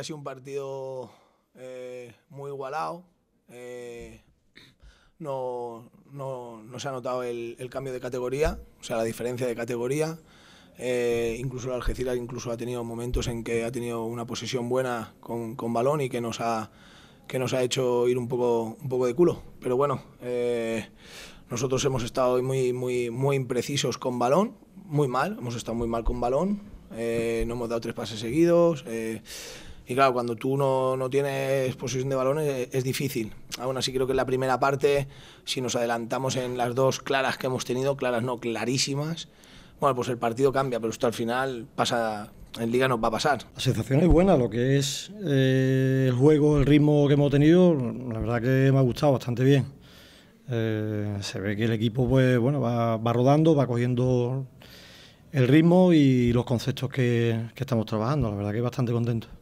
ha sido un partido eh, muy igualado. Eh, no, se ha notado el, cambio de categoría, o sea, la diferencia de categoría. Eh, incluso el Algeciras incluso ha tenido momentos en que ha tenido una posesión buena con, balón y que nos ha que nos ha hecho ir un poco un poco de culo. Pero bueno, nosotros hemos estado muy muy muy imprecisos con balón, muy mal, hemos estado muy mal con balón. no hemos dado tres pases seguidos. Y claro, cuando tú no, tienes posición de balones eh, es, difícil. Aún así creo que en la primera parte, si nos adelantamos en las dos claras que hemos tenido, claras no, clarísimas, bueno, pues el partido cambia, pero esto al final pasa, en Liga nos va a pasar. La sensación es buena, lo que es eh, el juego, el ritmo que hemos tenido, la verdad que me ha gustado bastante bien. Eh, se ve que el equipo pues, bueno, va, rodando, va cogiendo el ritmo y los conceptos que, que estamos trabajando, la verdad que bastante contento.